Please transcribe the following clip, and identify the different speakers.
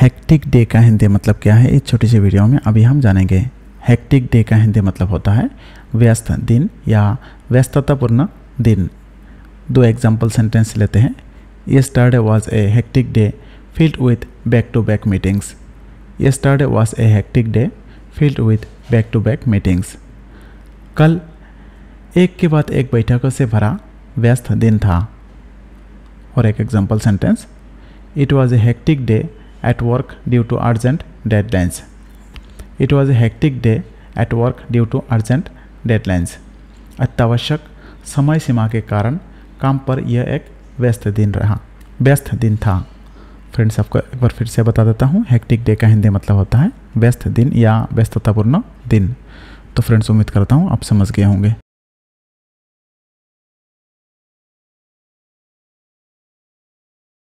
Speaker 1: Hectic day का हिंदी मतलब क्या है इस छोटी सी वीडियो में अभी हम जानेंगे हैक्टिक डे का हिंदी मतलब होता है व्यस्त दिन या व्यस्ततापूर्ण दिन दो एग्जाम्पल सेंटेंस लेते हैं ये was was a hectic day filled with back to back meetings ये was was a hectic day filled with back to back meetings कल एक के बाद एक बैठकों से भरा व्यस्त दिन था और एक example sentence it was a hectic day at work due to urgent deadlines. It was a hectic day at work due to urgent deadlines. अत्यावश्यक समय सीमा के कारण काम पर यह एक व्यस्त दिन रहा व्यस्त दिन था फ्रेंड्स आपको एक बार फिर से बता देता हूँ हेक्टिक डे का हिंदी मतलब होता है व्यस्त दिन या व्यस्ततापूर्ण दिन
Speaker 2: तो फ्रेंड्स उम्मीद करता हूँ आप समझ गए होंगे